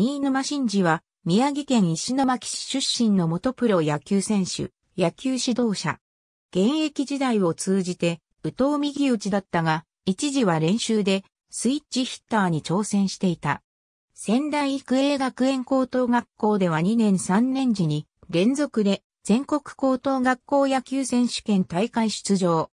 新沼真治は、宮城県石巻市出身の元プロ野球選手、野球指導者。現役時代を通じて、右投右打ちだったが、一時は練習で、スイッチヒッターに挑戦していた。仙台育英学園高等学校では2年3年時に、連続で、全国高等学校野球選手権大会出場。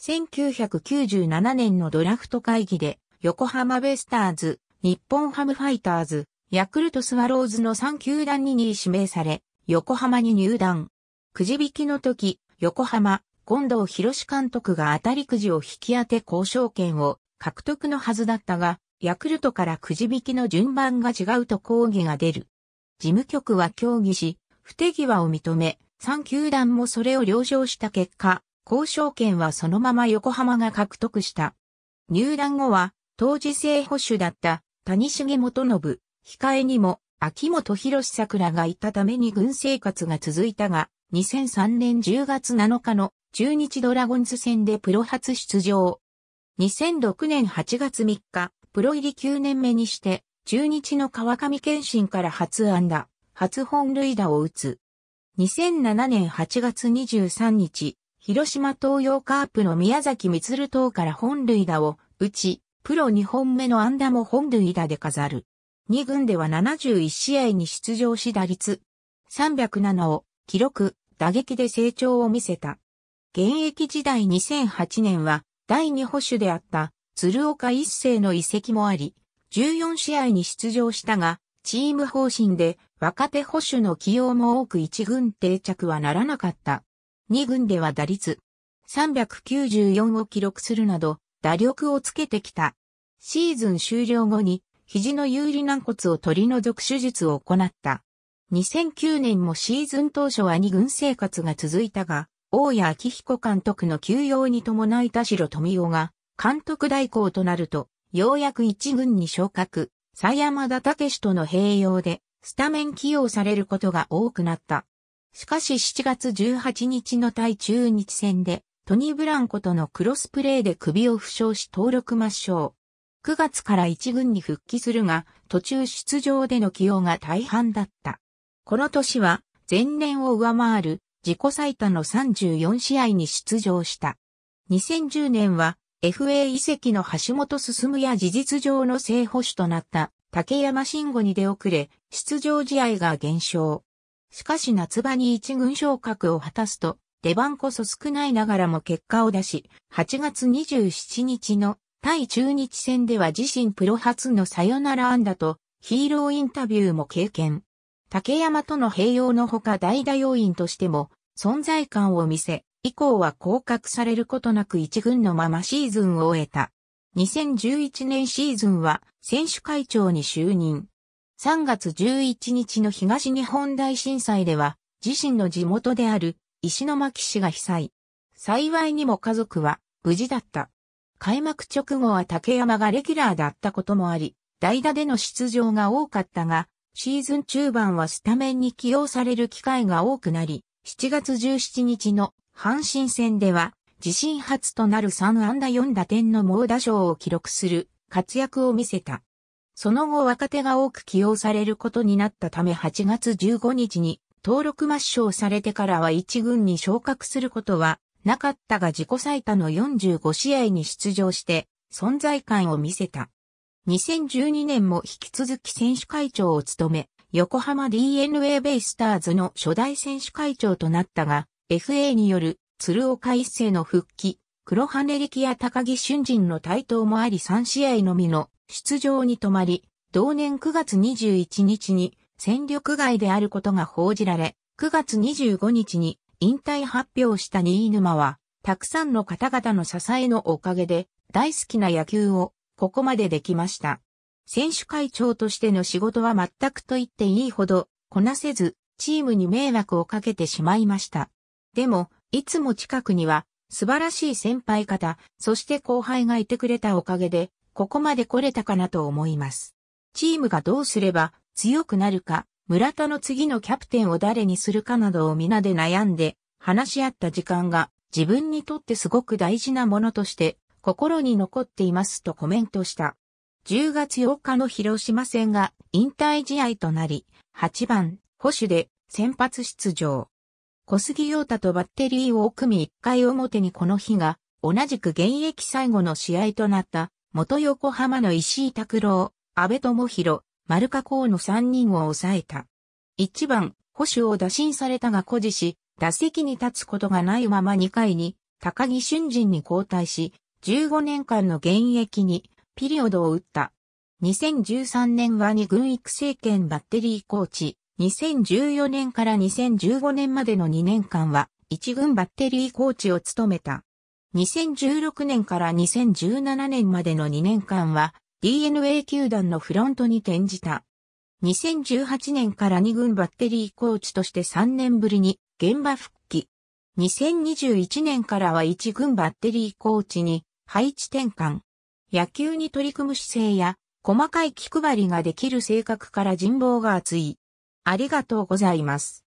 1997年のドラフト会議で、横浜ベスターズ、日本ハムファイターズ、ヤクルトスワローズの3球団に2位指名され、横浜に入団。くじ引きの時、横浜、近藤博監督が当たりくじを引き当て交渉権を獲得のはずだったが、ヤクルトからくじ引きの順番が違うと抗議が出る。事務局は協議し、不手際を認め、3球団もそれを了承した結果、交渉権はそのまま横浜が獲得した。入団後は、当時正捕手だった谷重元信、控えにも、秋元博桜がいたために軍生活が続いたが、2003年10月7日の中日ドラゴンズ戦でプロ初出場。2006年8月3日、プロ入り9年目にして、中日の川上健信から初安打、初本塁打を打つ。2007年8月23日、広島東洋カープの宮崎光党から本塁打を打ち、プロ2本目の安打も本塁打で飾る。2軍では71試合に出場し打率307を記録、打撃で成長を見せた。現役時代2008年は第2保守であった鶴岡一世の遺跡もあり、14試合に出場したが、チーム方針で若手保守の起用も多く1軍定着はならなかった。2軍では打率394を記録するなど打力をつけてきた。シーズン終了後に肘の有利軟骨を取り除く手術を行った。2009年もシーズン当初は2軍生活が続いたが、大谷昭彦監督の休養に伴い田代富夫が監督代行となると、ようやく一軍に昇格、佐山田武史との併用で、スタメン起用されることが多くなった。しかし7月18日の対中日戦で、トニー・ブランコとのクロスプレーで首を負傷し登録抹消。9月から一軍に復帰するが、途中出場での起用が大半だった。この年は、前年を上回る自己最多の34試合に出場した。2010年は FA 移籍の橋本進や事実上の正捕手となった竹山慎吾に出遅れ、出場試合が減少。しかし夏場に一軍昇格を果たすと、出番こそ少ないながらも結果を出し、8月27日の対中日戦では自身プロ初のサヨナラ安打とヒーローインタビューも経験。竹山との併用のほか代打要員としても存在感を見せ、以降は降格されることなく一軍のままシーズンを終えた。2011年シーズンは選手会長に就任。3月11日の東日本大震災では自身の地元である石巻市が被災。幸いにも家族は無事だった。開幕直後は竹山がレギュラーだったこともあり、代打での出場が多かったが、シーズン中盤はスタメンに起用される機会が多くなり、7月17日の阪神戦では、自身初となる3安打4打点の猛打賞を記録する活躍を見せた。その後若手が多く起用されることになったため8月15日に登録抹消されてからは1軍に昇格することはなかったが自己最多の45試合に出場して存在感を見せた。2012年も引き続き選手会長を務め、横浜 DNA ベイスターズの初代選手会長となったが、FA による鶴岡一世の復帰、黒羽力や高木俊人の台頭もあり3試合のみの出場に止まり、同年9月21日に戦力外であることが報じられ、9月25日に引退発表した新沼は、たくさんの方々の支えのおかげで、大好きな野球を、ここまでできました。選手会長としての仕事は全くと言っていいほど、こなせず、チームに迷惑をかけてしまいました。でも、いつも近くには、素晴らしい先輩方、そして後輩がいてくれたおかげで、ここまで来れたかなと思います。チームがどうすれば強くなるか、村田の次のキャプテンを誰にするかなどを皆で悩んで話し合った時間が自分にとってすごく大事なものとして心に残っていますとコメントした。10月8日の広島戦が引退試合となり、8番、保守で先発出場。小杉陽太とバッテリーを組み1回表にこの日が同じく現役最後の試合となった元横浜の石井拓郎、安部智弘、マルカコーの3人を抑えた。1番、保守を打診されたが誇示し、打席に立つことがないまま2回に、高木俊人に交代し、15年間の現役に、ピリオドを打った。2013年は2軍育成権バッテリーコーチ、2014年から2015年までの2年間は、1軍バッテリーコーチを務めた。2016年から2017年までの2年間は、DNA 球団のフロントに転じた。2018年から2軍バッテリーコーチとして3年ぶりに現場復帰。2021年からは1軍バッテリーコーチに配置転換。野球に取り組む姿勢や細かい気配りができる性格から人望が厚い。ありがとうございます。